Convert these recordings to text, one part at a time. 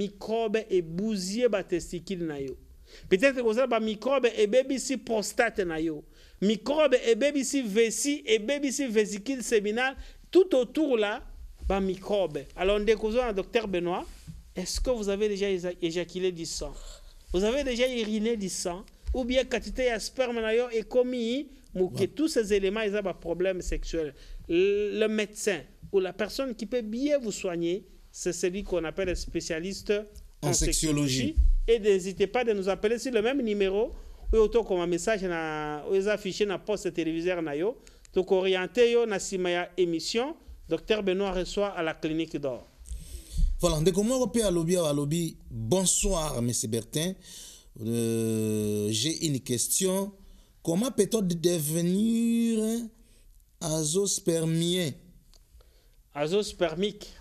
microbe ebuzie batestikile na yo peut-être que microbes et ebebisi prostate na yo mikrobe ebebisi et ebebisi vésicule séminale tout autour là microbe. alors on déconseille docteur benoît est-ce que vous avez déjà éjaculé du sang vous avez déjà iriné du sang ou bien quantité de sperme na yo ekomi que tous ces éléments des problème sexuel le médecin ou la personne qui peut bien vous soigner c'est celui qu'on appelle spécialiste en, sexologie. Et n'hésitez pas de nous appeler sur le même numéro ou un message na oza affiché na poste téléviseur na yo orienter yo na émission docteur Benoît reçoit à la clinique d'or. Voilà, on peut aller au alobi bonsoir monsieur Bertin. Euh, j'ai une question. Comment peut-on devenir azospermien? Azospermique.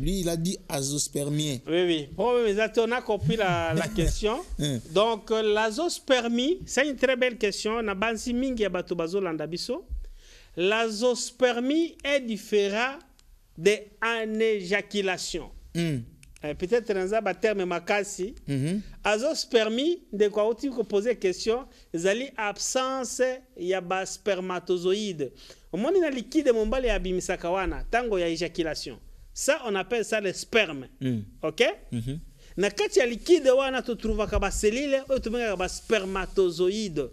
Lui, il a dit azospermie. Oui, oui. Oh, on a compris la, question. Hein. Donc, euh, l'azospermie, c'est une très belle question. Na bansi mingi ya bato L'azospermie est différent de l'éjaculation. Hmm. Eh, peut-être dans un terme makasi. ma mhm. Azospermie, de quoi tu poser question, c'est l'absence ya spermatozoïdes omoni na liquide mobali ya bimisaka wana ntango ya ejaculation. ça on appelle ça le sperme mm. ok mm -hmm. na kati ya liquide wana totruvaka baselile oyo tobengaka baspermatozoide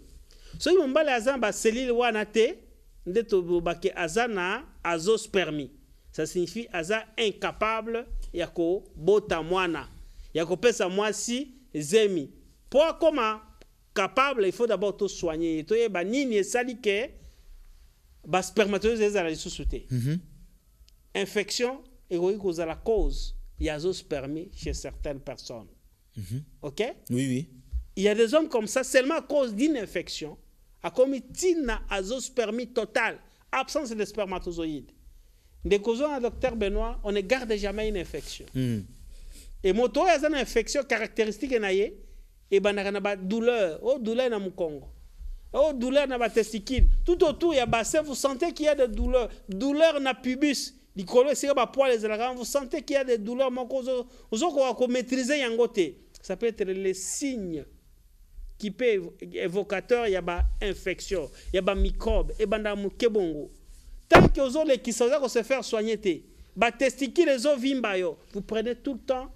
soki mobali aza na baselile wana te nde tolobaki aza na azospermi ça signifie aza incapable ya kobota mwana ya kopesa mwasi zemi mpo akoma capable il faut d'abord tosoigne ye toyeba nini esali ke ba spermatozoïdes ezala lisusu te la mhm. infection ekoki la cause ya chez certaines personnes mhm. ok oui, oui. il y a des hommes comme ça seulement à cause d'une infection akomi ntina azospermie totale absence de spermatozoïde ndeko un docteur Benoît, on ne garde jamais une infection Et mhm. et moto y a une infection caractéristique na ye ebandaka na douleur. oyo oh, douleur na Congo. Oh, douleur les testicule. Tout autour, il y a bassin, vous sentez qu'il y a des douleurs. Douleur na pubis. Likolo esika les vous sentez qu'il y a des douleurs moko y a yango te ça peut être les signes qui peuvent évocateurs. peut évocateur ya y ya y a des kebongo. tant que les ozolekisa oza se faire soigner te batesticule les yo vous prenez tout le temps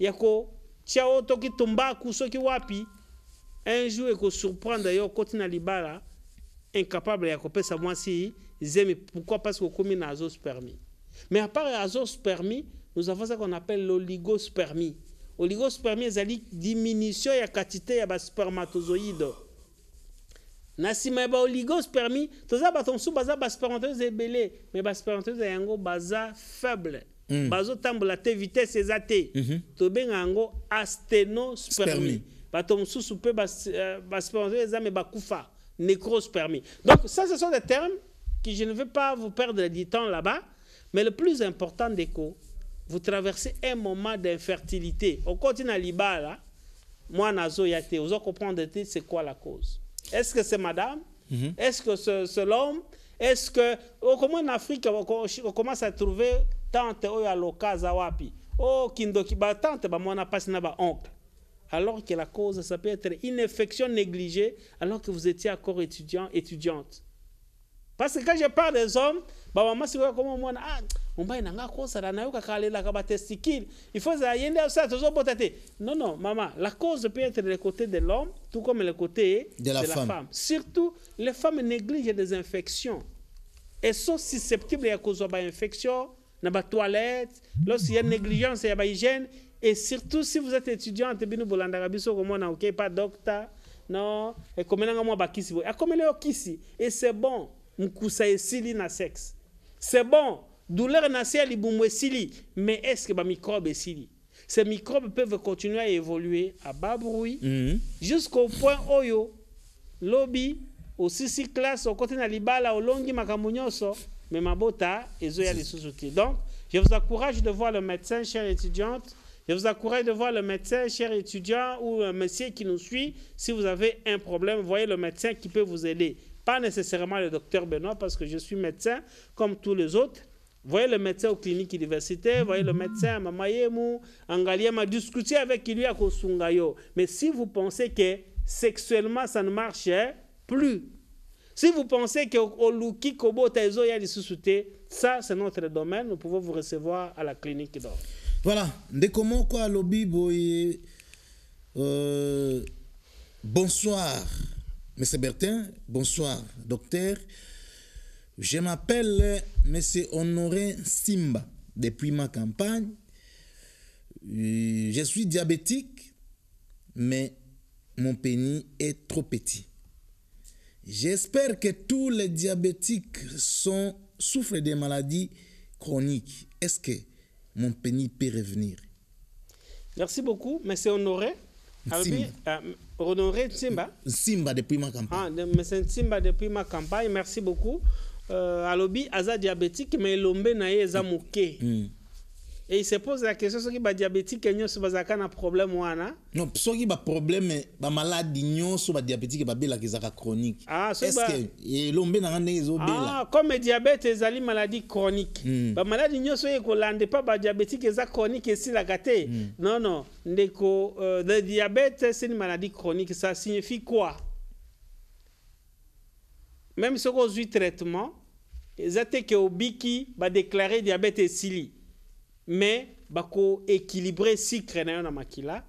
ya kotia oyo toki tumbaku soki wapi un jour il surprend d'ailleurs, kotina libala incapable sa moitié, ils aiment. Pourquoi Parce que komi na spermie Mais à part spermie nous avons ce qu'on appelle l'oligospermie. c'est la diminution la quantité de spermatozoïdes. Bah, bah, bah, spermatozoïde. Na sima ya ba oligospermie, toza bato mosusu baza ba spermatozoïde mais ba spermatozoïde un baza faible. Mm. à la vitesse vitese athées, te mm -hmm. tobenga yango asténospermie pe basponsor mais bakufa nécrose permis donc ça ce sont des termes qui je ne veux pas vous perdre du temps là-bas mais le plus important déco, vous traversez un moment d'infertilité Au moi moi, je mwana en vous vous comprendre c'est quoi la cause est-ce que c'est madame mm-hmm. est-ce que c'est ce, l'homme est-ce que oh, Comment en afrique on commence à trouver tante oyo oh, aloka aza wapi okindokibantante oh, bamwana mpasi na oncle alors que la cause, ça peut être une infection négligée alors que vous étiez encore étudiant, étudiante. Parce que quand je parle des hommes, comme moi, « ah ça nayo testicule. » il faut que ça non non maman, la cause peut être le côté de l'homme tout comme le côté de la, femme. surtout les femmes négligent des infections elles sont susceptibles à cause l'infection infection la toilette lorsqu'il y a négligence il une hygiène. Et surtout, si vous êtes étudiant, en Tebinu Bolandara, biso, comme on ok, pas docteur, non, et comme nanga a, bakisi, et comme on et c'est bon, mkusa esili na sexe. C'est bon, douleur na se libumu esili, mais est-ce que ba microbe esili? Ces microbes peuvent continuer à évoluer à bas bruit, -hmm. jusqu'au point oyo, lobby, aussi si classe, au côté na libala, au longi makambo nyonso, mais mabota, ezo ya lisusu Donc, je vous encourage de voir le médecin, chère étudiante, je vous encourage de voir le médecin, cher étudiant ou un monsieur qui nous suit. Si vous avez un problème, voyez le médecin qui peut vous aider. Pas nécessairement le docteur Benoît, parce que je suis médecin comme tous les autres. Voyez le médecin aux cliniques universitaires, voyez le médecin à Mamayemu, ma discutez avec lui à Kosungayo. Mais si vous pensez que sexuellement ça ne marche hein, plus, si vous pensez que Oluki Kobo Taizo sous soutés ça c'est notre domaine, nous pouvons vous recevoir à la clinique d'or voilà comment quoi, quoi, boy. bonsoir monsieur bertin bonsoir docteur je m'appelle monsieur honoré simba depuis ma campagne je suis diabétique mais mon pénis est trop petit j'espère que tous les diabétiques sont, souffrent des maladies chroniques est-ce que mon pays peut revenir. Merci beaucoup, mais honoré. Simba. Euh, honoré Simba. Simba depuis ma campagne. Ah, M. mais c'est Simba depuis ma campagne. Merci beaucoup. Euh, Alobi, Aza diabétique, mais lombe na ye za Mm et il se pose la question soki badiabétike nyonso bazalaka un problème wana non soki baproblème bamaladi diabétique badiabétike babelaka maladie chronique ah, so estce elombe eh, na nga ndenge ezobela ah, comme diabète est une maladie chronique mm. bamaladi nyonso oyo pas mpa diabétique eza chronique et esilaka te mm. non non ndeko euh, le diabète c'est une maladie chronique ça signifie quoi même si soki ozwi traitement eza te ke obiki déclarer diabète esili mais bako équilibré si dans na makila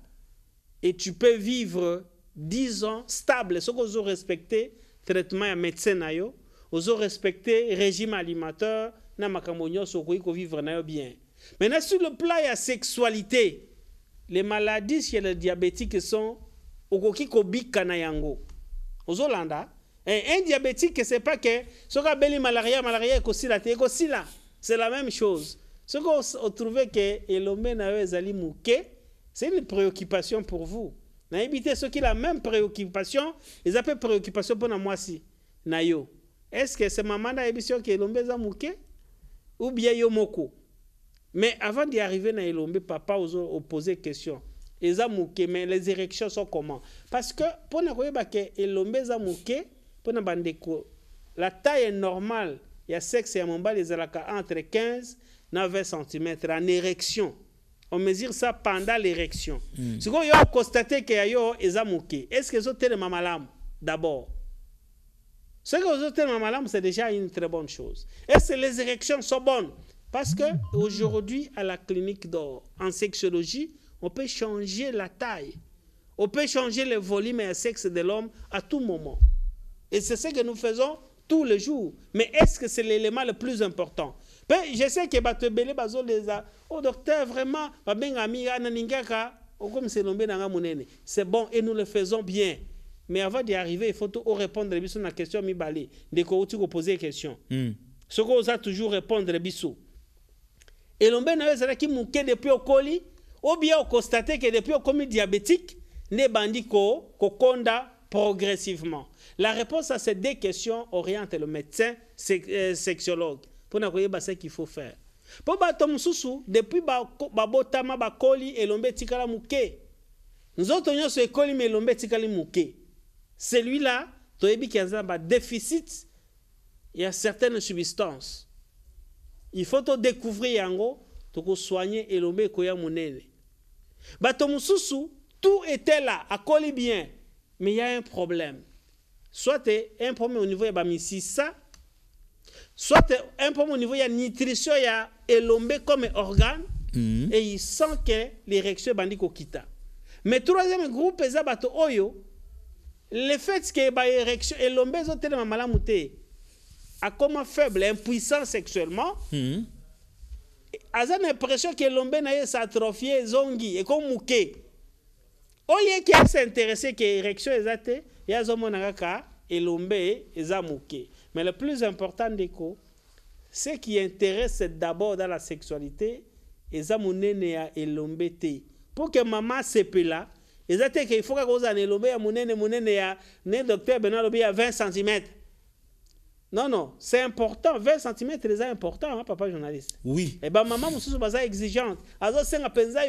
et tu peux vivre 10 ans stable ce que vous respecté traitement ya médecin na yo vous respecté régime alimentaire na peux vivre iko vivre na bien maintenant sur le plan la sexualité les maladies chez les diabétiques sont okoki kobika na yango ozolanda eh, un diabétique c'est pas que soki belli malaria malaria aussi c'est la même chose ont trouvé que elombe Elomé sont ezali c'est une préoccupation pour vous ceux qui ont la même préoccupation ils appellent préoccupation pour moi si. Nayo. est ce que c'est maman qui ayebi que elombe eza ou bien yo moko mais avant d'y arriver na elombe papa la question ont mouqué, mais les érections sont comment parce que pour na koyeba que elombe a moke pour na bandeko la taille est normale y a sexe ya mobali a entre 15 9 cm en érection on mesure ça pendant l'érection Si hmm. vous a constaté y a yo eza est ce que ezotelema mamalam d'abord ce que ezotelema mamalam c'est déjà une très bonne chose est ce que les érections sont bonnes parce que aujourd'hui à la clinique d'or en sexologie on peut changer la taille on peut changer le volume et le sexe de l'homme à tout moment et c'est ce que nous faisons tous les jours. Mais est-ce que c'est l'élément le plus important ben, je sais que bato ebele bazoleza Oh docteur vraiment tu ami. Ananingaka. kaka oh, okomisa elombe na nga c'est bon et nous le faisons bien mais avant d'y arriver il faut tout répondre à la question mibale vous outi poser question mm. vous a toujours répondre Et l'ombé na zara ki moke depuis colis, ou bien constater que depuis okomi diabétique ne bandiko, kokonda progressivement la réponse à ces deux questions oriente le médecin euh, sexologue mpona koyeba ce qu'il faut faire pour bato mosusu depuis babotama bakoli elombe etikala moke nzoto nyonso ekolima elombe etikali Muke, celui-là ba déficit, il y a certaines substances il faut découvrir yango soigner elombe Koya monene bato tout était là akoli bien mais il y a un problème soit un problème au niveau ba ça Soit un peu au niveau de la nutrition il y a l'ombre comme organe mm-hmm. et il sent que l'érection est ebandi kokita mais troisième groupe c'est bato oyo le fait que baérection elombe ezotelema malamu à comme faible impuissant sexuellement mm-hmm. a l'impression que impression ke elombe na ye esatrophie ezongi ekomi moke oyo s'intéresser à ke Il y y a azomona kaka elombe eza moke mais le plus important d'écho, ce qui intéresse d'abord dans la sexualité, eza que ya elombe Pour que maman mama il faut que ke ifoka kozala na elombe ya monene monene ya docteur bena alobi à 20 cm non non c'est important 20 cm c'est important hein, papa journaliste oui eh bien, maman, mosusu baza exigeante il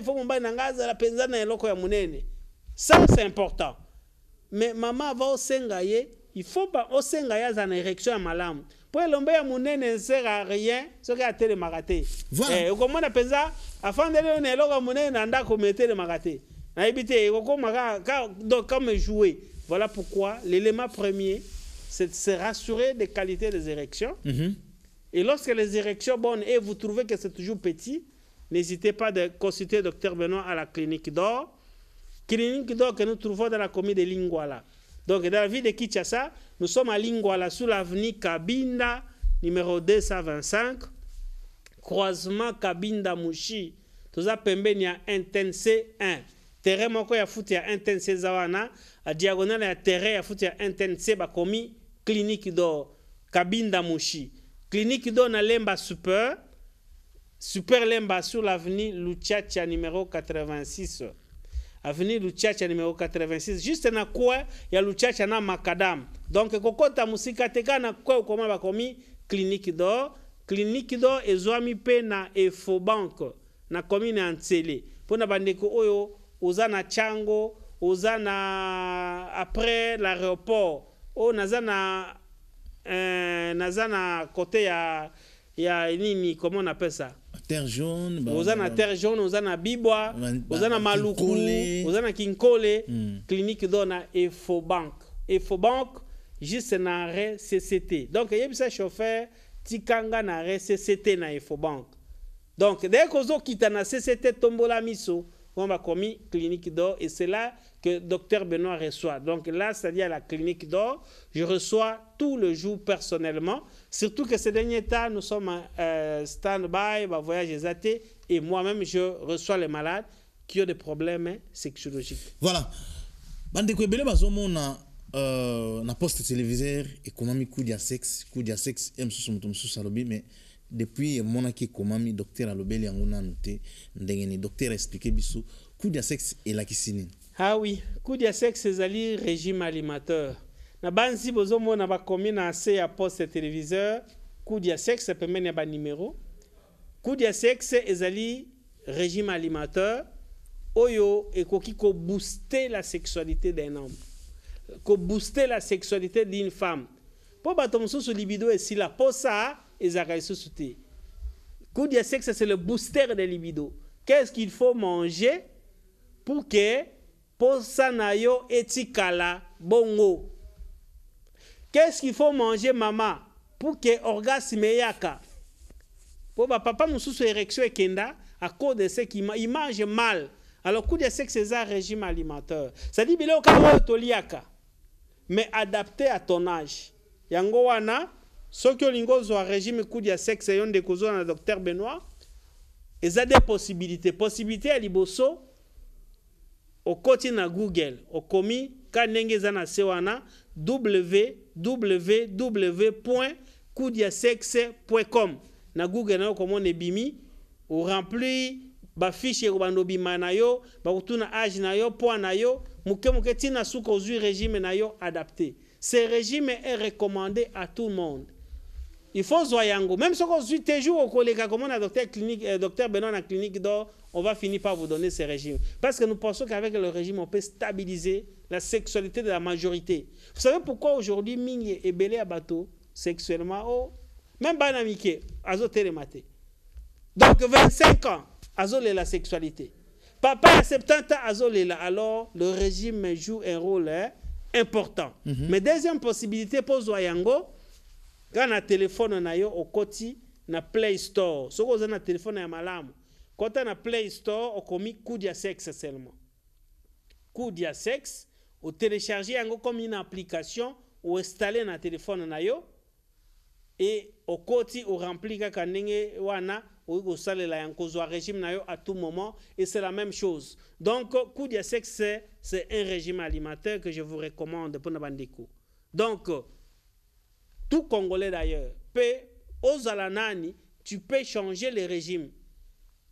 faut que je na la la mpenza na eloko ya monene ça c'est important mais maman va osenga ye il faut pas osenga ye aza une érection ya malamu Pour elombe il ne sert à rien Et atelemaka on okomona mpenza afandeli afin na eloko ya monene na ndako me etelemaka On a évité, donc comme jouer voilà pourquoi l'élément premier c'est de se rassurer des qualités des érections mhm. et lorsque les érections sont bonnes et vous trouvez que c'est toujours petit n'hésitez pas de consulter docteur Benoît à la clinique d'or clinique d'or que nous trouvons dans la commune de Lingwala donc, dans la vie de Kichasa, nous sommes à Lingwala, sur l'avenue Kabinda, numéro 225, croisement Kabinda Mushi. Tout ça à ya intense 1. Terrain moko ya foot intense zawana, a diagonale ya terrain ya foot ya intense bakomi clinique do Kabinda Mushi. Clinique do na Lemba Super, Super Lemba sur l'avenue Luchatia numéro 86. avenue luchacha numero 86 juste na kwe ya luchacha na makadamu donc kokɔta mosika te kaka na kwe okoma bakomi clinique do clinique do ezwami mpe na efobanke na commune ya ntsele mpona bandeko oyo oza na tiango oza na après l'aéroport oyo naza na eh, naza na kote ya ya nini comment on appelle ça terre jaune bah, Vous avez terre jaune oza na bibwa oza na maluku oza na kinkole hmm. clinique d'Ona Bank na efobank juste un arrêt cct donc yebisa chauffeur tikanga na arrêt cct na Bank. donc dès kozokita na cct tombola miso va commis clinique d'or et cela que docteur Benoît reçoit. Donc là, c'est-à-dire la clinique d'or, je reçois tout le jour personnellement. Surtout que ces derniers temps, nous sommes en euh, stand-by, en bah, voyage exaté, et moi-même, je reçois les malades qui ont des problèmes hein, sexologiques. Voilà. bandeko On a un poste comment ekomami coup ya sexe coup ya sexe ye mosusu un mais depuis mon ekomami docteur alobeli yango noté te ndenge nini docteur expliqué biso coup ya sexe la cuisine ah coup kudya sexe ezali régime alimentaire na banzi bozomona bakomi na se ya poste téléviseur kudya sexe ba numéro. Coup kudya sexe ezali régime alimentaire oyo ekoki booster la sexualité d'un homme booster la sexualité d'une femme mpo bato mosusu libido la posa se lisusu te kudya sexe c'est le booster de libido qu'est ce qu'il faut manger pour que posa na yo etikala bongo qu'est-ce qu'il faut manger maman pour que orgasme Papa Papa bapapa sous érection ekenda à cause de ce qu'il mange mal alors coup de sexe eza régime alimentaire cedi biloko au toliaka mais adapté à ton âge yango wana que l'ingozo a régime coup de sexe yo ndeko docteur doctor docteur benoit a des possibilités. possibilité à liboso okoti na google okomi ka ndenge eza na se wana na google na yo okomona ebimi rempli ba kobanda obima na yo kutuna age na yo poids na yo moke moke ntina suka ozwi régime na yo adapté ce régime est recommandé à tout le monde il faut Zoyango. même au suit toujours on collègue, docteur clinique euh, docteur Benoît la clinique d'or on va finir par vous donner ce régime parce que nous pensons qu'avec le régime on peut stabiliser la sexualité de la majorité vous savez pourquoi aujourd'hui Ming et belé à bateau sexuellement oh même bana Azoté azo donc 25 ans azo la sexualité papa à 70 ans azo là. alors le régime joue un rôle hein, important mhm. mais deuxième possibilité pour Zoyango, Gana telefone na yo okoti na play store Soko a na telefone ya malamu kota na play store okomi coup ya sexe seulement coup ya sexe télécharger yango comme une application oinstalle na telefone na yo e okoti orempli kaka ndenge wana oyi kosalela yango kozwa régime na yo à tout moment et c'est la même chose donc coup ya sexe c'est un régime alimentaire que je vous recommande pour mpona coup. donc tout Congolais d'ailleurs, peut, aux Alanani, tu peux changer le régime.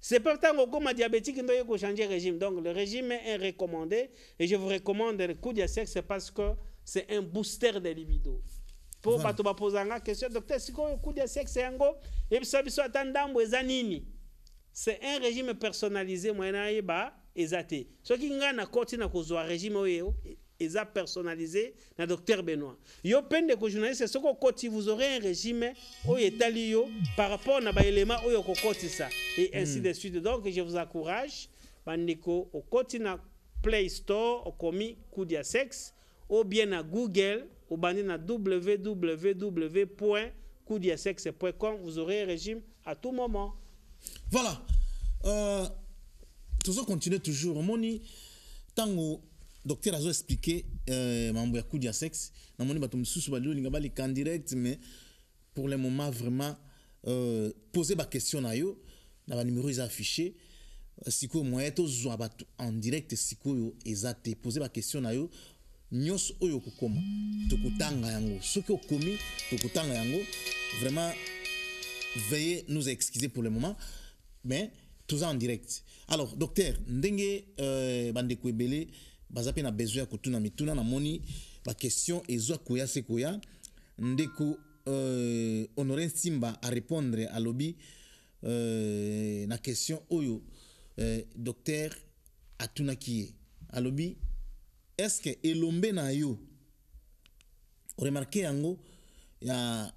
C'est pourtant au coma diabétique, il faut changer le régime. Donc le régime est recommandé et je vous recommande le coup de c'est parce que c'est un booster des libido. Pour pas poser la question docteur le coup de sexe yango ebiso biso ata ndambo nini c'est un régime personnalisé moyena ce qui te Ce qui est un régime a personnalisé le docteur Benoît. yo pende journaliste soko koti vous aurez un régime au etali par rapport na baelema oyo ça et ainsi hmm. de suite donc je vous encourage bandeko koti na play store au coup ya sexe ou bien na google ou na www vous aurez un régime à tout moment voilà euh, toujours continuer toujours moni tango docteur vous expliqué euh, mambo ya en sexe bato en direct mais pour le moment vraiment euh, pose question na yo na qui est affiché euh, sikoyo moyen tozwa bato en direct vous, eza poser pose baquestion na yo nyonso oyo okokoma tokotanga yango soki okomi tokotanga yango vraiment veuillez nous excuser pour le moment mais ça en direct alors docteur ndenge euh, bandeko baza na besoin ya la mituna namoni question ezwa kuya se euh, euh, na question oyo euh, docteur atunaki est-ce que elombe na yo remarquez ya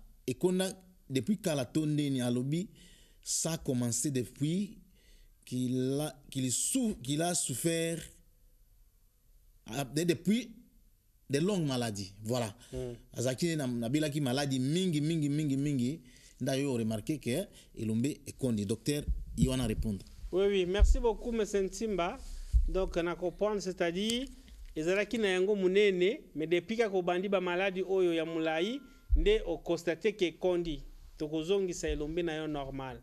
depuis kala ni à ça a commencé depuis qu'il a, qu'il qu'il a souffert ah, depuis des longues maladies voilà hmm. remarqué que docteur oui merci beaucoup monsieur ntimba donc c'est-à-dire na yango mais depuis maladie oyo ya nde que na yo normal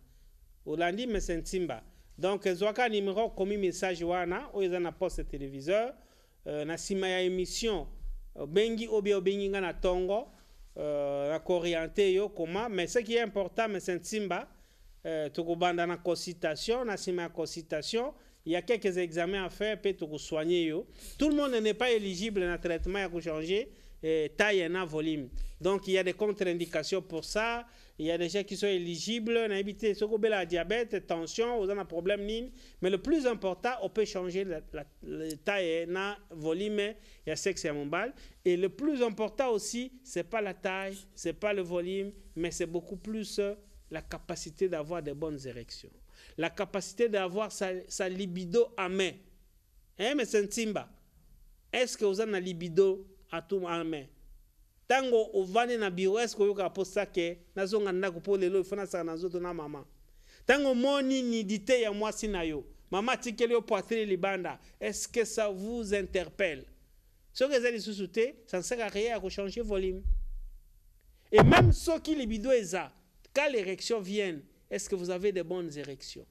monsieur ntimba donc numéro comme message wana oyo na téléviseur euh, na nsima ya émission euh, bengi obi obengi nga na tongo euh, na koma mais ce qui est important c'est que uh, Tu na consultation na ya consultation il y a quelques examens à faire pour soigner. tout le monde n'est pas éligible na traitement ya changer taille et volume. Donc il y a des contre-indications pour ça. Il y a des gens qui sont éligibles, on a évité la diabète, tension, on a un problème Mais le plus important, on peut changer la, taille et taille, volume, il y a sexe et bal. Et le plus important aussi, c'est pas la taille, c'est pas le volume, mais c'est beaucoup plus euh, la capacité d'avoir des bonnes érections. La capacité d'avoir sa, libido à main. Hein, mais c'est timba. Est-ce que vous avez un libido atuma tango ntango ovandi na ke nazonga na mama ntango omoni nidite ya mwasi na mama atikeli yo poitrine libanda est-ce que ça vous interpelle soki eza lisusu te sansaka rien à changer, volume et même soki libido eza quand l'érection vient, est-ce que vous avez de bonnes érections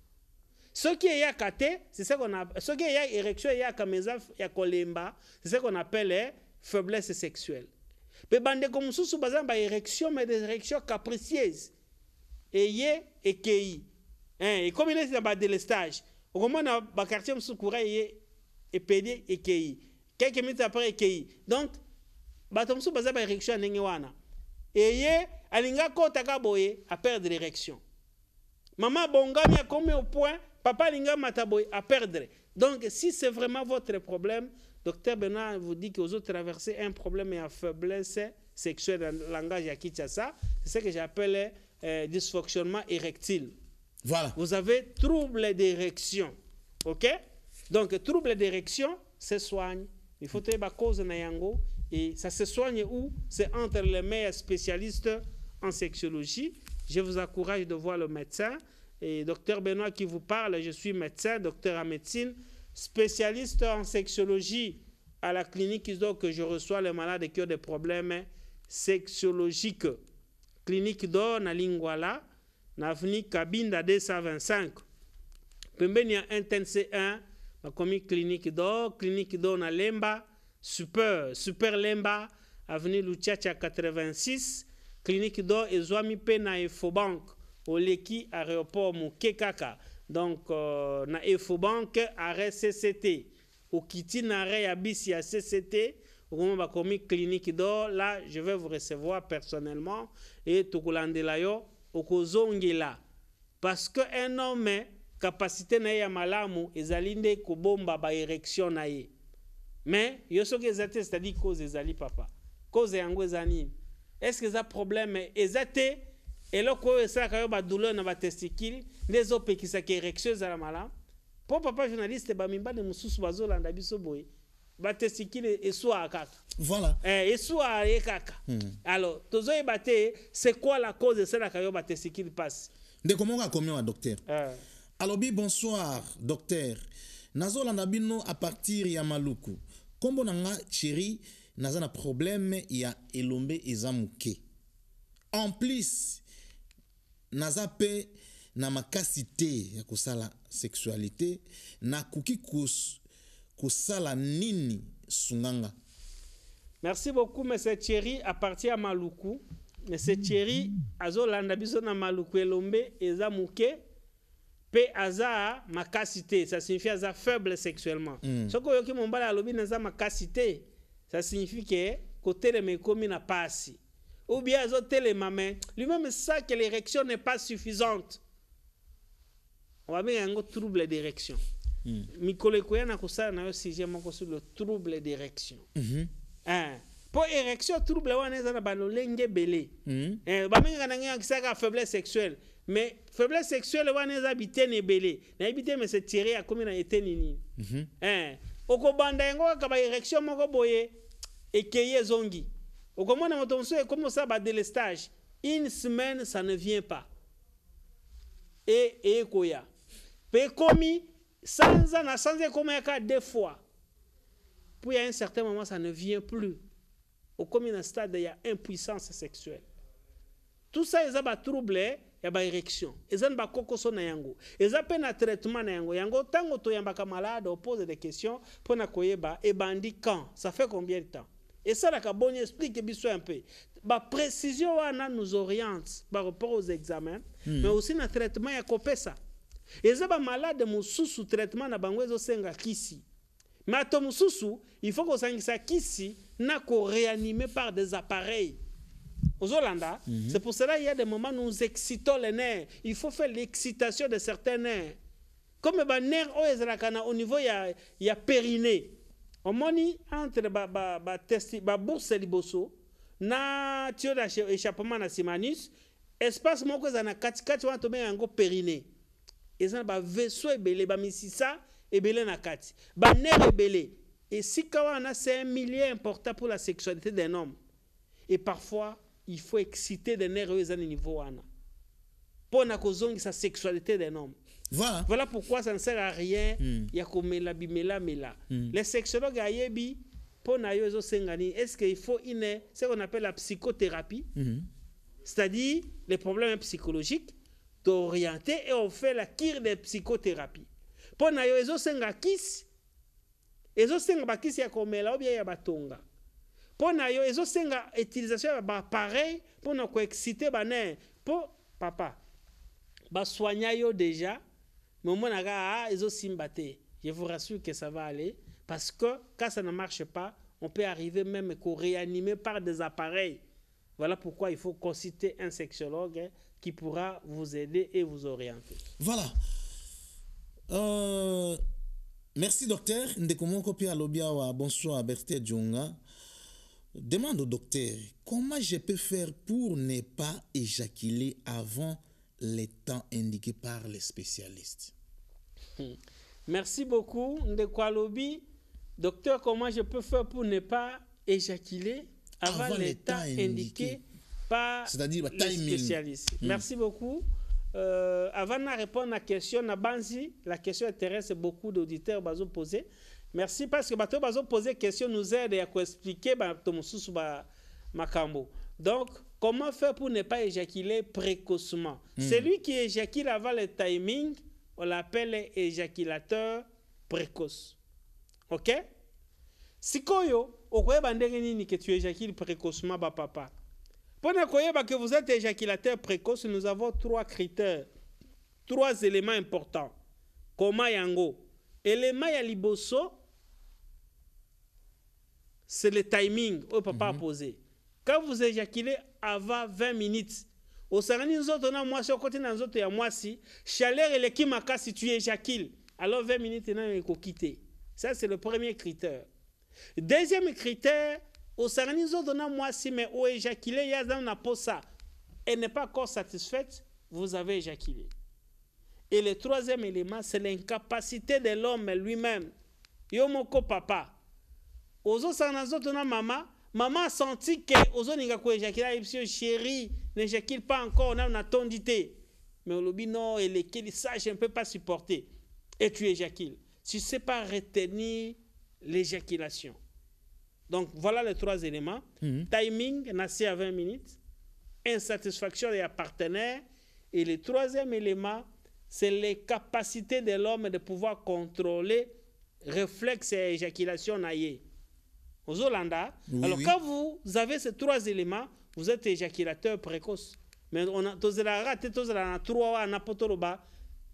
qui eyaka yakate, c'est ce qu'on a vous avez érection il c'est ce qu'on appelle eh, faiblesse sexuelle mpe bandeko sous baza par érection mais des érection capricieuse hein, eye délestage, au moment na badélestage okomona bakartier mosusu et pédé et ekei quelques minutes après ekei donc bato mosusu baza baérection érection ndenge wana eye alingi akɔtaka boye Maman maman mama a comme au point papa linga amata boye perdre donc si c'est vraiment votre problème Docteur Benoît vous dit vous autres traversé un problème et une faiblesse sexuelle dans le langage à Kinshasa, c'est ce que j'appelle euh, dysfonctionnement érectile. Voilà. Vous avez trouble d'érection. OK Donc, trouble d'érection se soigne. Il faut trouver la cause de yango. Et ça se soigne où C'est entre les meilleurs spécialistes en sexologie. Je vous encourage de voir le médecin. Et docteur Benoît qui vous parle, je suis médecin, docteur en médecine spécialiste en sexologie à la clinique DOR que je reçois les malades qui ont des problèmes sexologiques. Clinique d'or na Lingwala, navni Kabinda 225. Pembeni Intense 1TNC1, clinique d'or, clinique d'or na Lemba, super, super Lemba, avenue Luchacha 86, clinique d'or à pe au Efobank, oleki aéroport Mukekaka donc euh, na EFO Bank, banke arrêt cct ou na arrêt ya CCT Ou cct ou bakomi clinique d'or. là je vais vous recevoir personnellement et e tokolandela yo okozongela parce que un homme capacité na ya malamu et zalinde kobomba érection na ye mais yo soki a c'est-à-dire cause ezali papa cause yango eza est ce que ça problème eza eloko oyo esalaka yo badouleur na batestikile nde ezopekisaka érection ezala malamu pour papa journaliste bamibale mosusu bazolanda biso boye batestikile à kaka voilà. eh, eswaa ye kaka mm. alors tozoyeba te c'est quoi la cause esalaka yo batestikile mpasi ndeko moko combien un docteur eh. alobi bonsoir docteur nazolanda bino à partir ya maluku kombo na nga chéri naza na probleme ya elombe eza moke en plus naza mpe na makasi te ya kosala sexualité nakoki kusala nini sunganga merci beaucoup monsieur thierry aparti à maluku monsieur thierry azolanda biso na maluku elombe eza muke pe aza makasi te ça signifie aza faible sexuellement mm. yoki mon bala alobi naza makasi te ça signifie ke kotelema ekomi na passe ou bien les me lui-même ça que l'érection n'est pas suffisante wabe un trouble d'érection mm. mikolo ekoya na kosala na yo sujet moko sur le trouble d'érection mm -hmm. ah. érection trouble on a na balolenge belé. mm -hmm. eh, bamengaka na ngai faiblesse sexuelle mais faiblesse sexuelle wana eza bitene ebele nayebi te mese tiere akomi na eteni nini mm -hmm. eh, okobanda érection, on a moko boye ekei zongi. Au moment comment ça mosusu de badelestage une semaine ça ne vient pas Et sans ekoya mpe ekomi sanza na sanza ekomayaka deux fois puis à un certain moment ça ne vient plus Au okomi y stade ya impuissance sexuelle tout ça a il eza batrouble ya érection, ils na bakokoso na yango eza mpe un traitement na yango yango ntango toyambaka malade on pose des questions pour na koyeba ebandi quand ça fait combien de temps et ça, esalaka boni explique biso un peu précision wana nous oriente par rapport aux examens hmm. mais aussi le traitement ça, Et ça, malade, mosusu traitement na bango ezosenga kisi mais ato mosusu il faut que soit kisi na réanimé par des appareils aux mm c'est pour cela qu'il y a des moments où nous excitons les nerfs il faut faire l'excitation de certains nerfs comme les nerfs, ils na au niveau ya, ya périnée omoni entre ba ba testi ba bourse liboso na tuyau ya échappement na nsima espace moko eza na katikati wana tobenga yango périné eza ba baveseu ebele misisa ebele na kati banere ebele esika wana c'est un milieu important pour la sexualité d'un homme et parfois il faut exciter des nerfs au niveau wana Pour na sa sexualité d'un homme voilà. Hein. voilà pourquoi ça ne sert à rien hmm. a comme la bimela mela. Mm. Les sexologues ayebi pona yo sengani est-ce qu'il faut une ce qu'on appelle la psychothérapie mm. C'est-à-dire les problèmes psychologiques d'orienter et on fait la cure des psychothérapies. Pona yo zo senga kis zo senga bakisi ya komela ou bien ya batonga. Pona yo zo senga utilisation ya ba appareil pona ko exciter bané pour papa. Ba soigna yo déjà momonaka ah, je vous rassure que ça va aller parce que quand ça ne marche pas on peut arriver même qu'on réanimer par des appareils voilà pourquoi il faut consulter un sexologue hein, qui pourra vous aider et vous orienter voilà euh, merci docteur Kopi Alobiawa. bonsoir Berthe Djunga. demande au docteur comment je peux faire pour ne pas éjaculer avant les temps indiqués par les spécialistes. Hmm. Merci beaucoup, Ndekwalobi. Docteur, comment je peux faire pour ne pas éjaculer avant, les, temps, indiqués, par cest les spécialistes hmm. Merci beaucoup. Euh, avant de répondre à la question, la question intéresse beaucoup d'auditeurs ont poser. Merci parce que la poser question nous aide à expliquer bato mususu ba Donc Comment faire pour ne pas éjaculer précocement hmm. Celui qui éjacule avant le timing, on l'appelle éjaculateur précoce. OK Si okoyeba ndenge que tu éjacules précocement ba papa. Pour que vous êtes éjaculateur précoce, nous avons trois critères, trois éléments importants. Comment yango, élément ya liboso c'est le timing au papa a hmm. posé. Quand vous éjaculez avant 20 minutes Au ozalani nzoto na mwasi il y a ya si. chaleur eleki si tu éjacule alors 20 minutes nous ekoki te ça c'est le premier critère deuxième critère au ozalani nzoto moi si mais a y la na ça. elle n'est pas encore satisfaite vous avez éjaculé et le troisième élément c'est l'incapacité de l'homme lui-même yo moko papa Ozo nous nzoto moi mama Maman senti que ke ozoninga a Jacqueline, chérie, ne n'éjacule pas encore On a une attendité mais et le elekeli ça je ne peux pas supporter et tu éjacules tu ne sais pas retenir l'éjaculation donc voilà les trois éléments mhm. timing nassé à 20 minutes insatisfaction des partenaires et le troisième élément c'est les capacités de l'homme de pouvoir contrôler réflexe et éjaculation naïe aux Hollandais. Alors, quand vous avez ces trois éléments, vous êtes éjaculateur précoce. Mais on a trois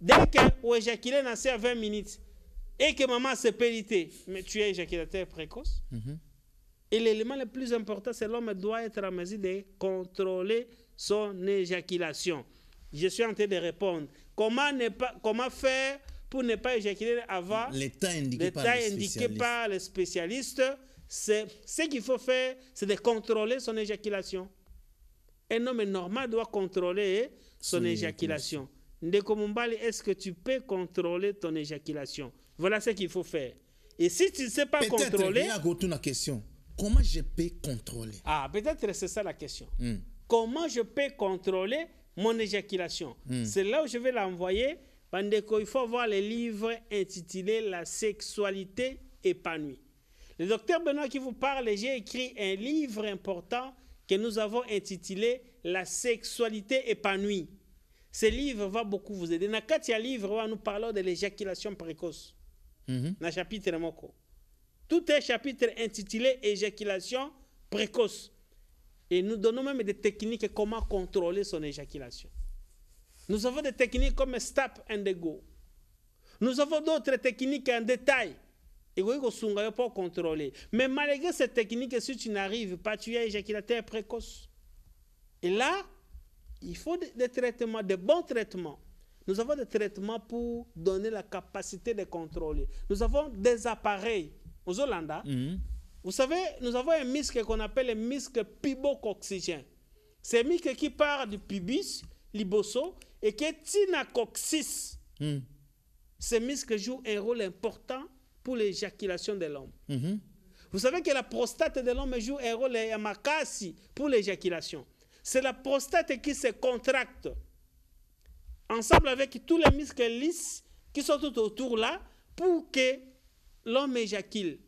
Dès que vous éjaculez dans ces 20 minutes et que maman s'est périté, mais tu es éjaculateur précoce. Mm-hmm. Et l'élément le plus important, c'est l'homme doit être à mesure de contrôler son éjaculation. Je suis en train de répondre. Comment, ne pas, comment faire pour ne pas éjaculer avant le temps indiqué, indiqué par les spécialistes ce qu'il faut faire, c'est de contrôler son éjaculation. Un homme normal doit contrôler son éjaculation. Ndeko est-ce que tu peux contrôler ton éjaculation Voilà ce qu'il faut faire. Et si tu ne sais pas contrôler... Peut-être, la question. Comment je peux contrôler Ah, peut-être c'est ça la question. Hmm. Comment je peux contrôler mon éjaculation hmm. C'est là où je vais l'envoyer. Ndeko, il faut voir les livres intitulé La sexualité épanouie ». Le docteur Benoît qui vous parle, j'ai écrit un livre important que nous avons intitulé La sexualité épanouie. Ce livre va beaucoup vous aider. Dans le livre, nous parlons de l'éjaculation précoce. Mhm. Dans le chapitre Moko. Tout est chapitre intitulé Éjaculation précoce. Et nous donnons même des techniques comment contrôler son éjaculation. Nous avons des techniques comme Stop and Go. Nous avons d'autres techniques en détail pour contrôler. Mais malgré cette technique, si tu n'arrives pas, tu es éjaculateur précoce. Et là, il faut des traitements, des bons traitements. Nous avons des traitements pour donner la capacité de contrôler. Nous avons des appareils aux Hollandais. Mhm. Vous savez, nous avons un muscle qu'on appelle le muscle pubocoxygène. C'est un muscle qui part du pubis, l'iboso, et qui est tina mhm. C'est Ce muscle joue un rôle important pour l'éjaculation de l'homme. Mm-hmm. Vous savez que la prostate de l'homme joue un rôle makasi pour l'éjaculation. C'est la prostate qui se contracte ensemble avec tous les muscles lisses qui sont tout autour là pour que l'homme éjacule.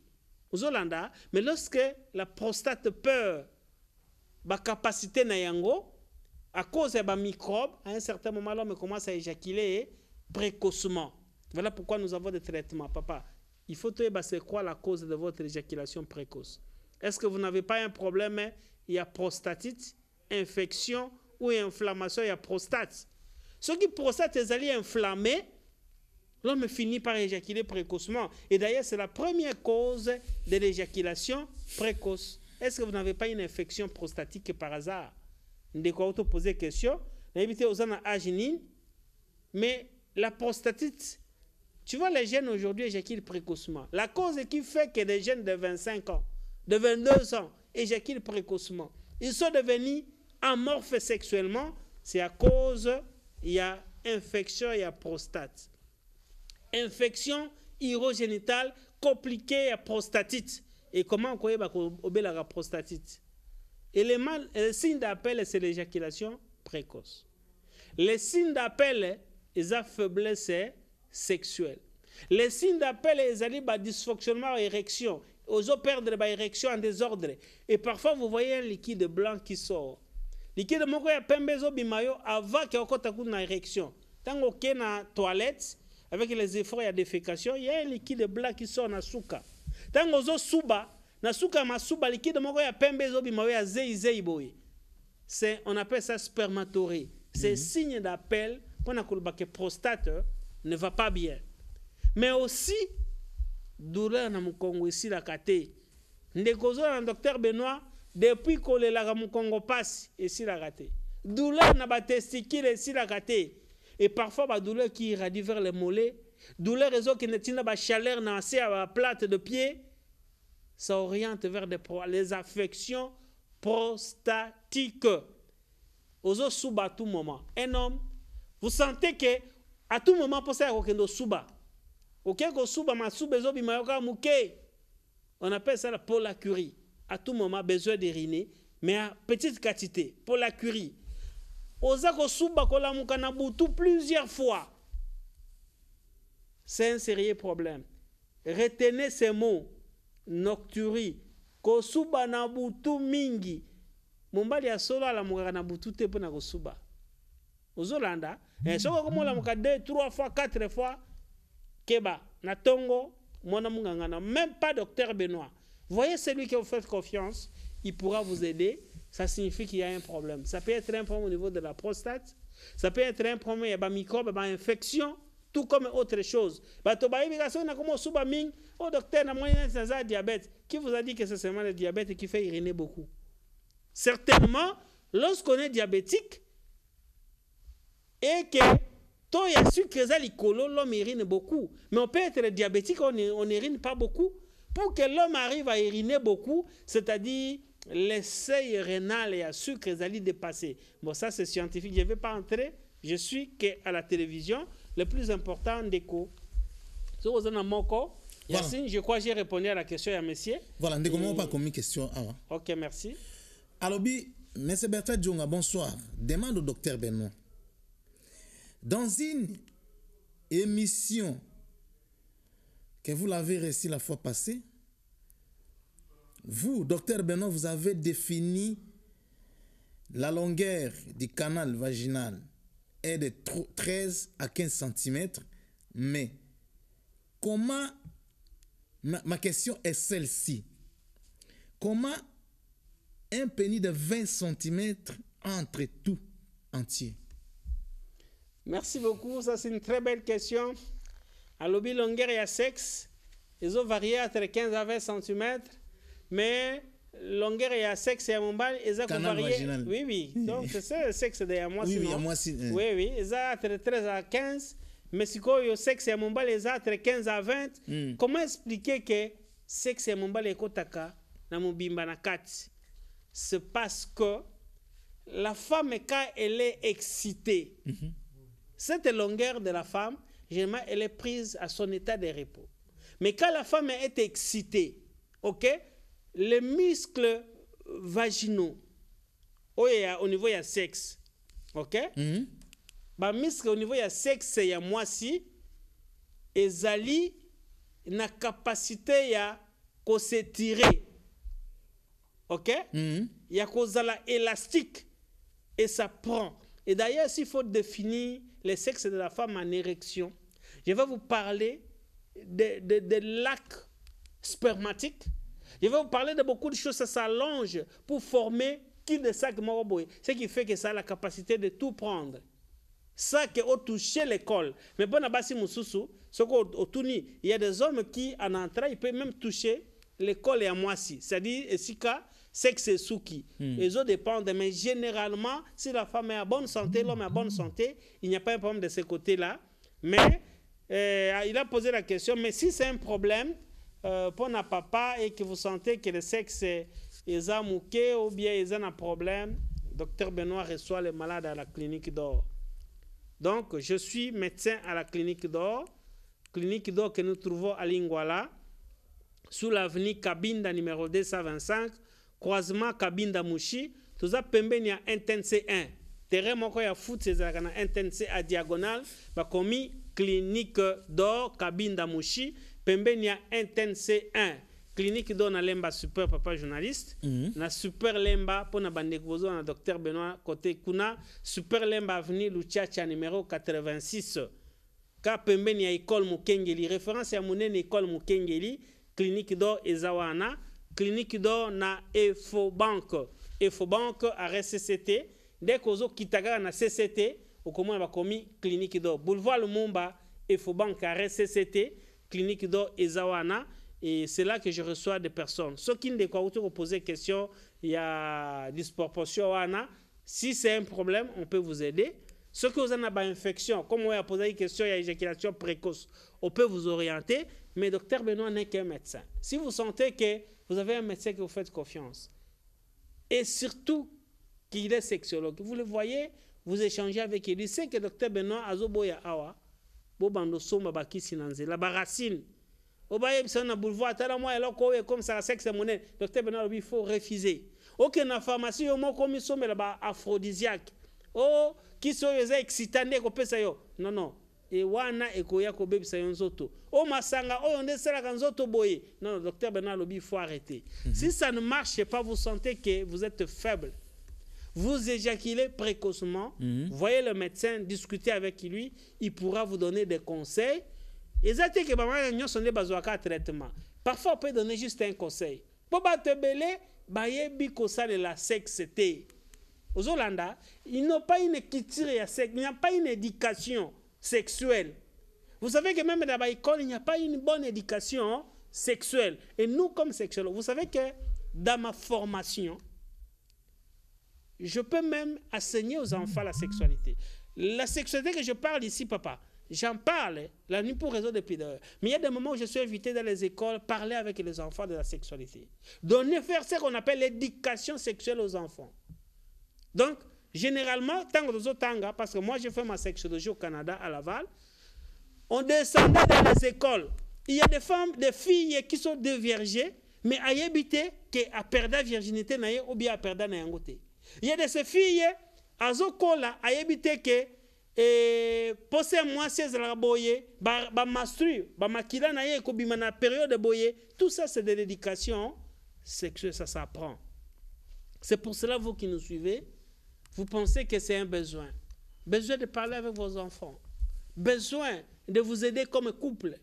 mais lorsque la prostate peur, la capacité nayango, à cause des microbes, à un certain moment l'homme commence à éjaculer précocement. Voilà pourquoi nous avons des traitements, papa il faut te eh ben, c'est quoi la cause de votre éjaculation précoce Est-ce que vous n'avez pas un problème hein? Il y a prostatite, infection ou inflammation, il y a prostate. Ce qui prostate, les alliés inflammés, l'homme finit par éjaculer précocement. Et d'ailleurs, c'est la première cause de l'éjaculation précoce. Est-ce que vous n'avez pas une infection prostatique par hasard vous poser question. à aux âges mais la prostatite tu vois, les jeunes aujourd'hui éjaculent précocement. La cause qui fait que des jeunes de 25 ans, de 22 ans, éjaculent précocement, ils sont devenus amorphes sexuellement, c'est à cause, il y a infection, il y a prostate. Infection urogénitale compliquée à prostatite. Et comment on à bah, la prostatite Et les mal, le signe d'appel, c'est l'éjaculation précoce. Le signe d'appel, les faiblesse, sexuel. Les signes d'appel les ba dysfonctionnement et érection, ozo perdre ba érection en désordre. Et parfois vous voyez un liquide blanc qui sort. Liquide mon ya pembe zo bimayo avant que okota kuna érection. Tango dans na toilette avec les efforts la défécation, il y a un liquide blanc qui sort na suka. Tango dans dans na suka souba liquide moko ya pembe zo bimayo a zei zei boy. C'est on appelle ça spermatorie C'est mm signe d'appel pour na kulbake prostate. Hein ne va pas bien. Mais aussi, douleur mon Congo ici la kate. Ndekozo un docteur Benoît, depuis que mon Congo passe, ici la kate. Douleur dans ba testicule ici la kate. Et parfois, la douleur qui irradie vers les mollets, douleur réseau qui ne pas chaleur dans la plate de pied, ça oriente vers des les affections prostatiques. Ozo sous tout moment. Un homme, vous sentez que à tout moment posa yakokenda osuba oke souba, suba ma de kaka moke on appelle ça la pour la curie à tout moment besoin d'uriner mais à petite quantité pour la curie oza ko la na butu plusieurs fois c'est un sérieux problème retenez ces mots nocturie suba na butu mingi mumbali a solo la na butu te mpo na ozolanda eh, soko deux, 3 fois 4 fois keba na tongo mwana même pas docteur benoît voyez celui qui vous fait confiance il pourra vous aider ça signifie qu'il y a un problème ça peut être un problème au niveau de la prostate ça peut être un problème des microbes, des infections tout comme autre chose bato oh, docteur na diabète qui vous a dit que c'est seulement le diabète qui fait uriner beaucoup certainement lorsqu'on est diabétique et que tant il y a sucre l'homme urine beaucoup. Mais on peut être diabétique, on urine pas beaucoup. Pour que l'homme arrive à uriner beaucoup, c'est-à-dire l'essai rénal et à sucre allait dépasser. Bon, ça c'est scientifique, je ne vais pas entrer. Je suis qu'à la télévision, le plus important d'écho. je crois que j'ai répondu à la question à monsieur. Voilà, on pas pas euh, commis question ah Ok, merci. Alobi, Merci Bertrand Djonga, bonsoir. Demande au docteur Benoît. Dans une émission que vous l'avez reçue la fois passée, vous, docteur Benoît, vous avez défini la longueur du canal vaginal est de 13 à 15 cm, mais comment, ma, ma question est celle-ci, comment un pénis de 20 cm entre tout entier Merci beaucoup. Ça, c'est une très belle question. À l'objet longueur et sexe, ils ont varié entre 15 à 20 cm, mais longueur et à sexe et à ils ont varié. Oui, oui. Donc, c'est le sexe de moi. Oui, oui, Oui, oui. Ils ont entre 13 à 15. Mais si le sexe et à mon ils ont entre 15 à 20. Hmm. Comment expliquer que sexe et à mon bal et kotaka, na mon na C'est parce que la femme, quand elle est excitée, mhm. Cette longueur de la femme, elle est prise à son état de repos. Mais quand la femme est excitée, ok, les muscles vaginaux, au niveau du sexe, ok, au niveau du sexe, il y a moi si, ezali na capacité ya s'étirer. ok mhm. y a à la élastique et ça prend et d'ailleurs s'il faut définir le sexe de la femme en érection. Je vais vous parler des lacs spermatiques. Je vais vous parler de beaucoup de choses. Ça s'allonge pour former qui de sac moroboy. Ce qui fait que ça a la capacité de tout prendre. Ça que au toucher l'école. Mais bon, abasi mususu, ce qu'au il y a des hommes qui en entrant, ils peuvent même toucher l'école et à moi ci C'est-à-dire, si cas, sexe souki. Ils hmm. Les autres dépendent, mais généralement, si la femme est en bonne santé, hmm. l'homme est en bonne santé, il n'y a pas un problème de ce côté-là. Mais euh, il a posé la question, mais si c'est un problème euh, pour un papa et que vous sentez que le sexe est, amouqué ou bien ils a un problème, docteur Benoît reçoit les malades à la clinique d'or. Donc, je suis médecin à la clinique d'or, clinique d'or que nous trouvons à Lingwala, sous l'avenue Cabinda numéro 225, croisement cabine kabinda mushi ça pembeni ya interne intense 1 terrain moko ya foot ezalaka intense à diagonale va commis clinique dor kabinda mushi pembeni ya interne 1 clinique dor na lemba super papa journaliste mhm. na super lemba pour na bandeko na docteur Benoît côté kuna super lemba avenir luchacha numéro 86 ka pembeni ya école Mukengeli, référence ya monene école Mukengeli, clinique dor ezawana Clinique d'Or na efobank efobank arrêt cct vous ozokita kaka na cct va komi clinique d'or. boulevard lumumba efobank arrêt cct Clinique d'or, ezawana et c'est là que je reçois des personnes ceux qui qui questions, vous poser question ya disproportion wana si c'est un problème on peut vous aider Ceux qui ont une infection, comme on posé une question ya éjaculation précoce on peut vous orienter mais docteur benoît n'est qu'un médecin si vous sentez que vous avez un médecin que vous faites confiance. Et surtout qu'il est sexologue. Vous le voyez, vous échangez avec lui. Il sait que le docteur Benoît Azoboya Awa, Bobando Soma Baki Sinanze, la baracine. Obayebisa na boulevard tala moi eloko oyo ekomisaka sexe monene docteur Benoît, il faut refuser oke na pharmacie yo moko omisomela un aphrodisiaque Oh, qui oyo excitant excita qu'on peut ça. non non e wana ekoya kobebisa yo nzoto o masanga oyo nde esalaka nzoto boye non le docteur bernard il faut arrêter mhm. si ça ne marche pas vous sentez que vous êtes faible vous éjaculez précocement mhm. voyez le médecin discutez avec lui il pourra vous donner des conseils exacte que ke bamama nyonso nde bazwaka traitement parfois on peut donner juste un conseil mpo bato ebele bayebi kosalela sexe te ozolanda il n'y a pas une culture ya sexe il n'y a pas une éducation sexuelle. Vous savez que même dans école il n'y a pas une bonne éducation sexuelle. Et nous, comme sexuels, vous savez que dans ma formation, je peux même enseigner aux enfants la sexualité. La sexualité que je parle ici, papa, j'en parle la nuit pour réseau de pudeur. Mais il y a des moments où je suis invité dans les écoles, parler avec les enfants de la sexualité. Donner, faire ce qu'on appelle l'éducation sexuelle aux enfants. Donc, Généralement, Tango parce que moi j'ai fait ma sexologie au Canada, à Laval, on descendait dans les écoles. Il y a des femmes, des filles qui sont virgées, mais à yébité, qui a perdu la virginité, ou bien a perdu la Il y a des ces filles, à Zokola, à qui que et moi c'est la boye ba makila na ye ekobima na période boye tout ça c'est de l'éducation sexuelle ça s'apprend c'est pour cela vous qui nous suivez vous pensez que c'est un besoin. Besoin de parler avec vos enfants. Besoin de vous aider comme couple.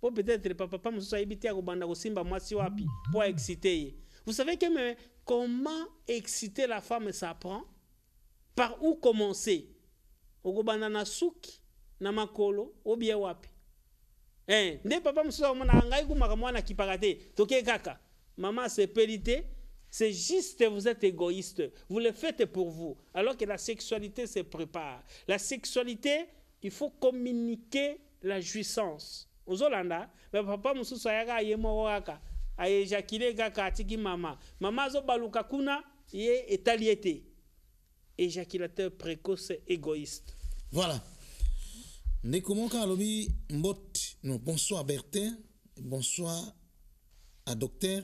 Pour peut-être papa papa habité à Rubanda Simba Wapi pour exciter. Vous savez que comment exciter la femme ça prend Par où commencer Ogobanda na suki na makolo bien wapi. Eh, nde papa mususu mwana ngai kumaka à qui te. Toke kaka. maman c'est périté. C'est juste, que vous êtes égoïste. Vous le faites pour vous. Alors que la sexualité se prépare. La sexualité, il faut communiquer la jouissance. Aux papa mususu ayaka a aka ayejakile kaka atiki mama mama baluka kuna ye etali éjaculateur précoce égoïste voilà ndeko alobi mbot bonsoir bertin bonsoir à docteur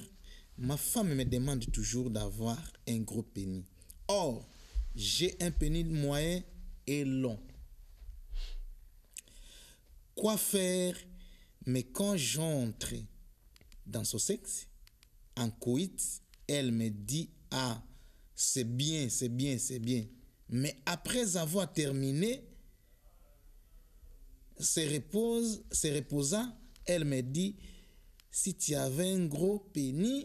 Ma femme me demande toujours d'avoir un gros pénis. Or, j'ai un pénis moyen et long. Quoi faire Mais quand j'entre dans ce sexe, en coït, elle me dit Ah, c'est bien, c'est bien, c'est bien. Mais après avoir terminé, se, repose, se reposant, elle me dit Si tu avais un gros pénis,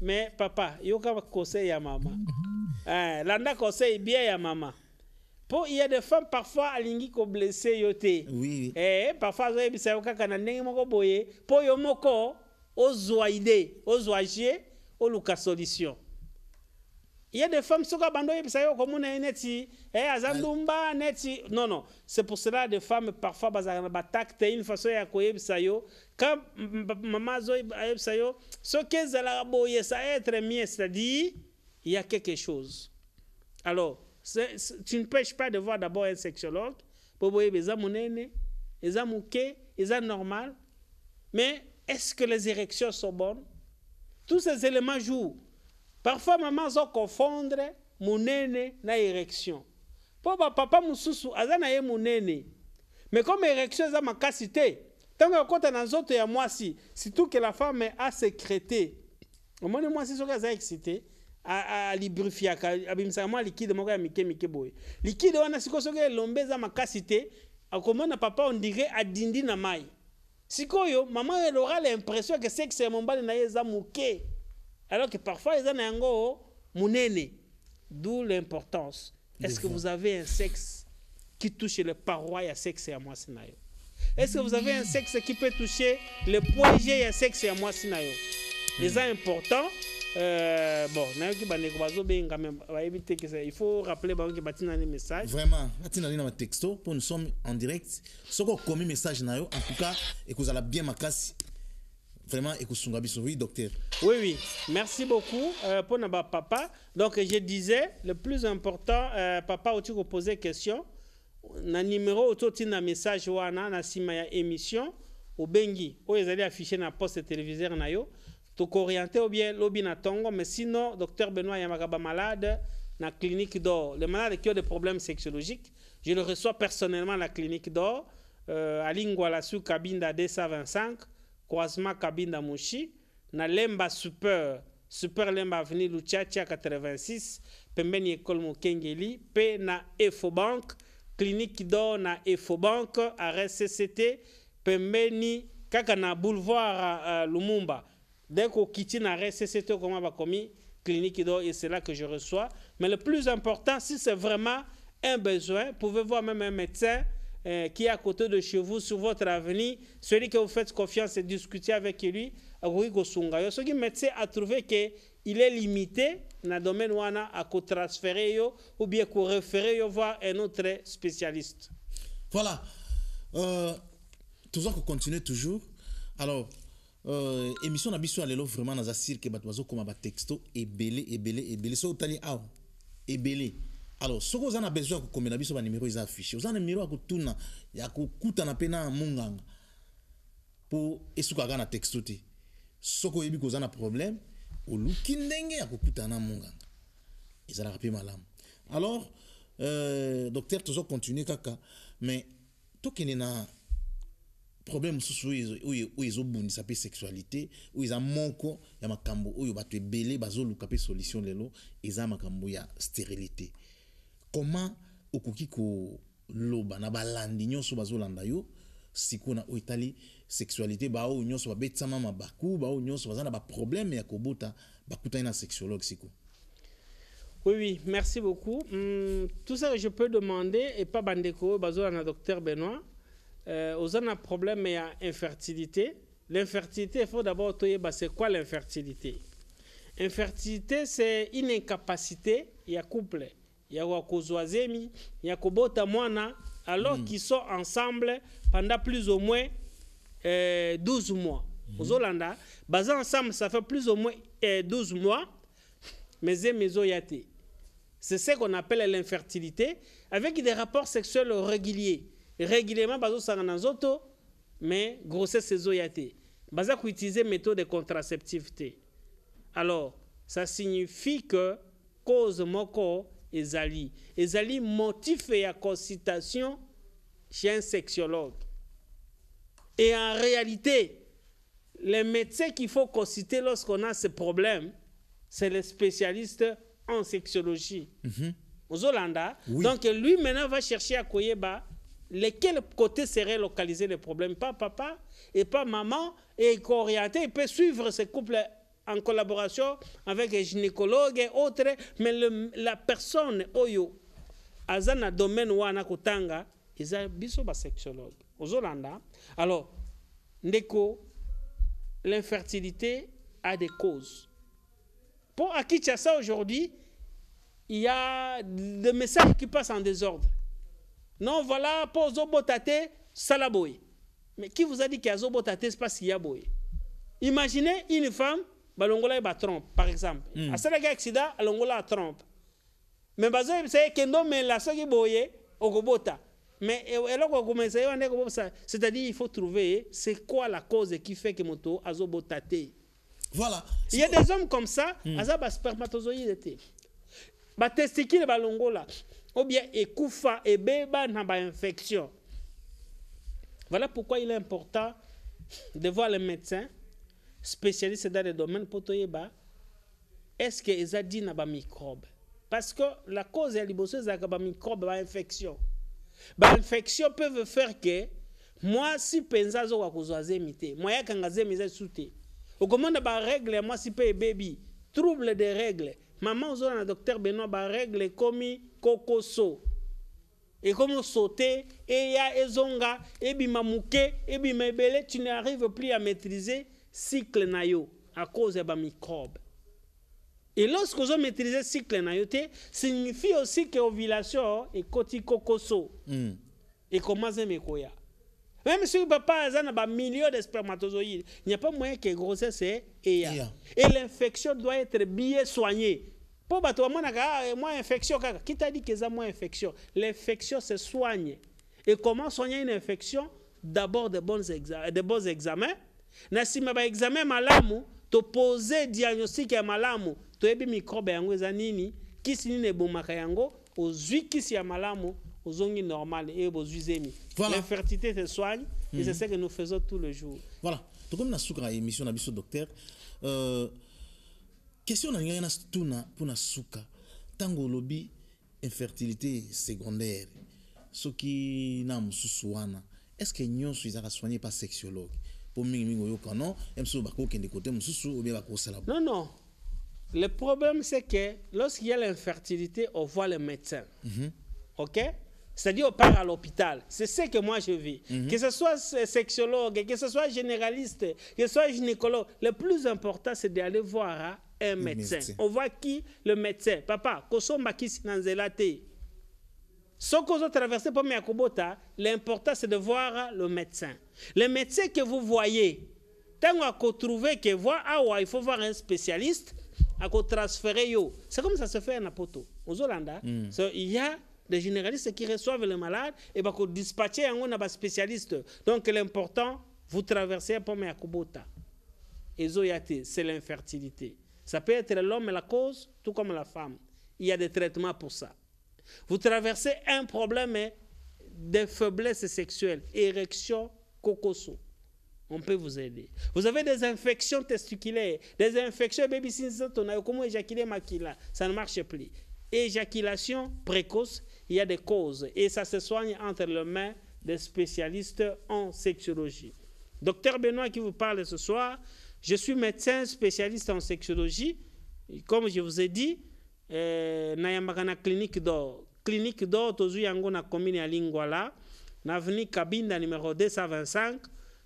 Mais papa yoka conseil ya mama mm-hmm. eh, landa conseil bien ya mama y a de femmes parfois qui koblesse yo yoté. oui, oui. eh, parfois azoyebisa kaka na yo moko oluka solution il y a des femmes qui soka bando comme komuna neti eh azandumba neti non non c'est pour cela que des femmes parfois bazana bah, une façon ya ça. quand maman zo ce so la boye ça être mieux c'est-à-dire il y a quelque chose alors tu ne pêches pas de voir d'abord un sexologue pour boye beza monene eza normal mais est-ce que les érections sont bonnes tous ces éléments jouent parfois maman confondre mon munene na érection Papa, papa, mosusu aza na mon munene Mais comme érection eza makasi te ntango na nzoto ya mwasi surtout que la femme a sécrété asécrété omoni mwasi soki aza excité alibrifiaka abimisaka mwa likide miki ya mike mike boye likide wana sikoyo soki elombe eza makasi te na papa ondire adindi na mai sikoyo elle aura l'impression que c'est mon mombali na ye eza moke alors que parfois ils en ont un d'où l'importance. Est-ce que vous avez un sexe qui touche les parois à sexe et à moi sinayo? Est-ce que vous avez un sexe qui peut toucher le point G à sexe et à moi sinayo? Les importants. Euh, bon, il faut rappeler que les message Vraiment, un texto pour nous sommes en direct. Si vous avez un message, en tout cas, et que vous allez bien ma casse vraiment et oui docteur oui oui merci beaucoup euh, pour notre papa donc je disais le plus important euh, papa tu vous poser question na numéro as na message wana na sima ya émission au bengi ils allaient afficher na poste téléviseur na yo orienter, orienté ou bien lobby na tongo mais sinon docteur Benoît Yamakaba malade na clinique d'or Les malades qui ont des problèmes sexologiques je le reçois personnellement à la clinique d'or euh, à Lingwala sous de 225 croisement Kabinda Mushi, na Lemba Super, Super Lemba Avenue Luchacha 86, pembeni école Mukengeli, pe na Efobank, clinique d'or na Efobank, CCT, pembeni kaka na boulevard euh, Lumumba. Dès qu'on quitte na CCT, comment va commis clinique d'or et c'est là que je reçois. Mais le plus important, si c'est vraiment un besoin, pouvez voir même un médecin euh, qui est à côté de chez vous sur votre avenir, celui que vous faites confiance et discutez avec lui, ce qui médecin a trouvé qu'il est limité dans le domaine où on a transférer ou bien qu'on référer voir un autre spécialiste. Voilà. Euh, toujours qu'on continue toujours. Alors, euh, émission na à lelo vraiment naza un bato bazokoma batexto ebele ebele ebele so otali Et belé alors si vous avez besoin ya kokomela vous avez numéro, numéro ya kotuna ya a mpe na mungang pour problème na alors euh, docteur continuer kaka mais est na problème mosusu oyo besoin mpe sexualité ya makambo oyo bato solution lelo ya stérilité comment okoki koloba na balandi nyonso bazolanda yo sikoyo na oyo etali sexualité baoyo nyonso babetama mabaku baoyo nyonso baza na baproblème ya kobota bakutani na sexologue sikoyo Oui, oui, merci beaucoup. Hum, tout ça que je peux demander, et pas Bandeko, le docteur Benoît, euh, aux un problème, il y infertilité. L'infertilité, il faut d'abord bah, c'est quoi l'infertilité Infertilité, c'est une incapacité, il y a couple ya zemi ya kobota mwana alors hmm. qu'ils sont ensemble pendant plus ou moins 12 euh, mois hmm. aux ensemble ça fait plus ou moins 12 euh, mois mais zemi mes c'est ce qu'on appelle l'infertilité avec des rapports sexuels réguliers régulièrement un nzoto mais grossesse ezoya te baza utiliser méthode de contraceptivité. alors ça signifie que cause moko ezali ezali et à consultation chez un sexologue et en réalité les médecins qu'il faut consulter lorsqu'on a ce problème c'est les spécialistes en sexologie aux -hmm. donc lui maintenant va chercher à Koyeba lesquels côtés seraient localisés les problèmes pas papa et pas maman et qu'orienter il peut suivre ce couple en collaboration avec les gynécologues et autres, mais la personne oyo azana domaine wana kutanga eza a un sexologue. Ozolanda. Alors ndeko l'infertilité a des causes. Pour Akichasa aujourd'hui, il y a des messages qui passent en désordre. Non, voilà, pour Zobotate, Salaboy. Mais qui vous a dit qu'il y a Zobotate, c'est parce qu'il y a Imaginez une femme balongola et trompe par exemple hmm. a asalaki accident alongola atrompe me bazoyebisa ye la omela soki boye okobota mais eloko ekomesa ye wana ekobobisa c'est-à-dire il faut trouver c'est quoi la cause qui fait que moto azobota te voilà il y a des hommes comme ça hmm. bas spermatozoïde. baspermatozoïde te batesticule balongola ou bien ekufa ebeba na infection. voilà pourquoi il est important de voir le médecin spécialiste dans le domaine potoyeba est-ce dit n'a ba microbe parce que la cause ya liboso ezalaka ba microbe ba infection ba infection peuvent faire que moi mwasi mpenza azoka moi zemi te mwayakanga zemi eza lisu te ba règle moi si mpe baby trouble des règles. Maman au na docteur ba règle komi kokoso sauter et ya ezonga et bimamouke et ebele tu ne plus à maîtriser cycle na à cause de microbes. Et lorsque vous maîtrisez cycle na signifie aussi que l'ovulation est koti kokoso. Hmm. Et comment c'est Même si papa a un million de spermatozoïdes, il n'y a pas moyen que grossesse ait. Et l'infection doit être bien soignée. Pour bato monaka moins ah, infection Qui t'a dit que ça moins infection L'infection se soigne. Et comment soigner une infection D'abord de bons, de bons examens na ba baexame malamu topose diagnostic ya malamu toyebi mikrobe yango eza nini kisi nini ebomaka yango ozwi kisi ya malamu ozongi normal et bozwi zemi voilà. l'infertilité se soigne et c'est mhm. ce que nous faisons tous les jours. voilà tokomi na suka émission na biso docteur euh, question na lingaki na pour na souka, tango lobi, infertilité secondaire ce qui na pas est ce que nyonso ezalaka soigner par sexologue non non le problème c'est que lorsqu'il y a l'infertilité on voit le médecin mhm. OK c'est-à-dire on part à l'hôpital. C'est ce que moi je vis. Mhm. Que ce soit sexologue, que ce soit généraliste, que ce soit gynécologue, le plus important, c'est d'aller voir un médecin. On voit qui Le médecin. Papa, Kosomba Kisinanzelate. Ce qu'on a traversé l'important, c'est de voir le médecin. Les médecins que vous voyez, tant qu'on trouver que voient, ah ouais, il faut voir un spécialiste, à transférer C'est comme ça se fait en Apoto. Aux Hollandais, hmm. il y a des généralistes qui reçoivent les malades et bah, qu'on dispatcher on a Donc l'important, vous traversez un problème à Kubota. Zoyate, c'est l'infertilité. Ça peut être l'homme la cause, tout comme la femme. Il y a des traitements pour ça. Vous traversez un problème hein, de faiblesse sexuelle, érection Kokoso. On peut vous aider. Vous avez des infections testiculaires, des infections baby comment éjaculer ça ne marche plus. Éjaculation précoce, il y a des causes et ça se soigne entre les mains des spécialistes en sexologie. Docteur Benoît qui vous parle ce soir, je suis médecin spécialiste en sexologie. comme je vous ai dit, euh, na clinique d'or. Clinique d'or, tozu commune à Lingwala avenue Kabinda numéro 225,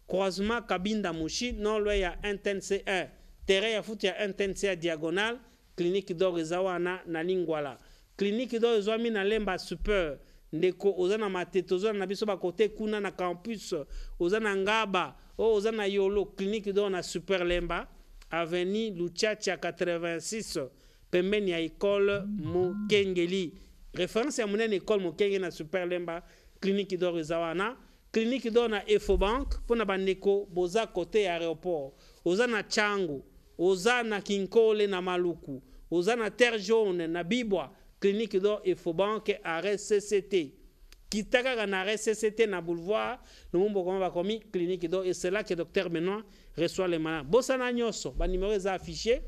croisement Kabinda Mouchi, non loin un NTNC1, terrain ya y ya NTNC1 diagonale, clinique d'or ezawana na Lingwala. Clinique d'or ezwami na Lemba Super, ndeko oza matete na biso bakote kuna na campus oza ngaba oyo oh, yolo clinique d'or super lemba avenue luchacha 86 pembeni école Moukengeli. mokengeli référence ya école ekole mokengeli na super lemba Clinique idoro clinique clinique idoro na efobank pona bandeko boza côté aéroport oza na changu oza na kinkole na maluku oza na terre jaune na bibwa clinique idoro efobank arcct kita Kitaka na rcct na boulevard lomombo koma komi clinique idoro et c'est là que docteur Benoît reçoit les malades. bosana nyoso, numéro afficher, affiché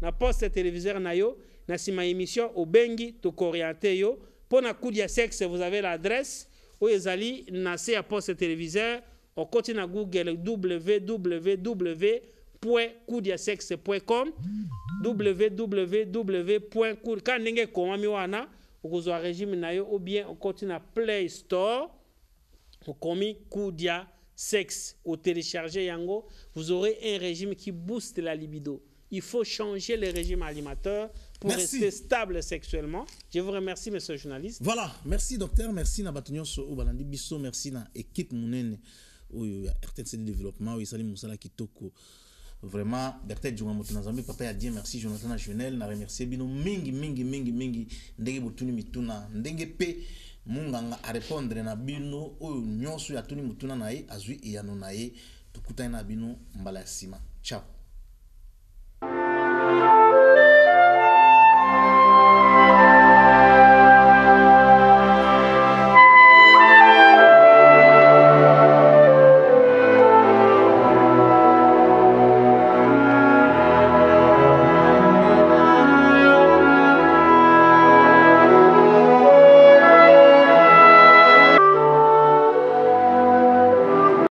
na poste téléviseur na yo na sima émission obengi tokoriente yo pour la coup de sexe vous avez l'adresse les alliés na se ya poste On continue à google www kudiasexe quand vous avez ka vous régime ou bien on continue à play store okomi Sex ou télécharger yango vous aurez un régime qui booste la libido il faut changer le régime alimentaire pour rester stable sexuellement. Je vous remercie, monsieur le journaliste. Voilà, merci docteur, merci na Batonyos Obalandi Bisso, merci na équipe Mounene, euh, RTC Développement, Salim Moussala Kitoko. Vraiment, docteur Djouan Motunazambi, papa dit merci Jonathan Ajunel, na remercier Bino Mingi, Mingi, Mingi, Mingi, Ndenge Boutuni Mituna, Ndenge P. munganga répondre na bino ou nyonso ya tuni mutuna na Azui azwi eyano na ye tokutani na bino mbala ya ciao